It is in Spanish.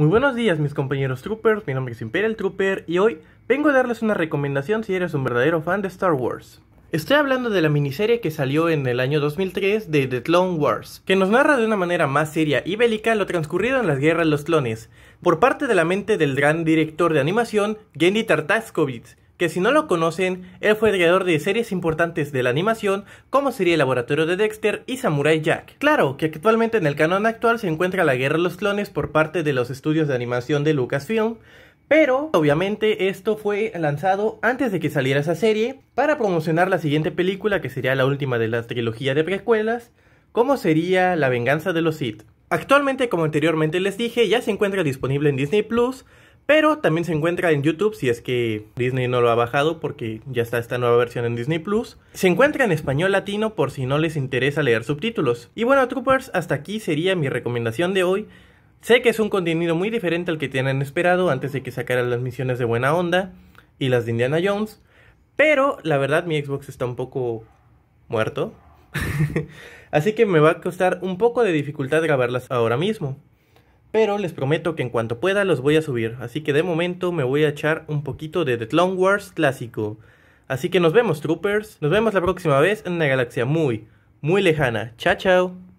Muy buenos días mis compañeros troopers, mi nombre es Imperial Trooper y hoy vengo a darles una recomendación si eres un verdadero fan de Star Wars. Estoy hablando de la miniserie que salió en el año 2003 de The Clone Wars, que nos narra de una manera más seria y bélica lo transcurrido en las guerras de los clones, por parte de la mente del gran director de animación Gendy Tartakovsky que si no lo conocen, él fue creador de series importantes de la animación como sería El Laboratorio de Dexter y Samurai Jack. Claro que actualmente en el canon actual se encuentra la Guerra de los Clones por parte de los estudios de animación de Lucasfilm, pero obviamente esto fue lanzado antes de que saliera esa serie para promocionar la siguiente película que sería la última de la trilogía de precuelas, como sería La venganza de los Sith. Actualmente, como anteriormente les dije, ya se encuentra disponible en Disney Plus, pero también se encuentra en YouTube si es que Disney no lo ha bajado porque ya está esta nueva versión en Disney Plus. Se encuentra en español latino por si no les interesa leer subtítulos. Y bueno, Troopers, hasta aquí sería mi recomendación de hoy. Sé que es un contenido muy diferente al que tienen esperado antes de que sacaran las misiones de Buena Onda y las de Indiana Jones, pero la verdad mi Xbox está un poco muerto. Así que me va a costar un poco de dificultad grabarlas ahora mismo. Pero les prometo que en cuanto pueda los voy a subir. Así que de momento me voy a echar un poquito de The Clone Wars clásico. Así que nos vemos, troopers. Nos vemos la próxima vez en una galaxia muy, muy lejana. Chao, chao.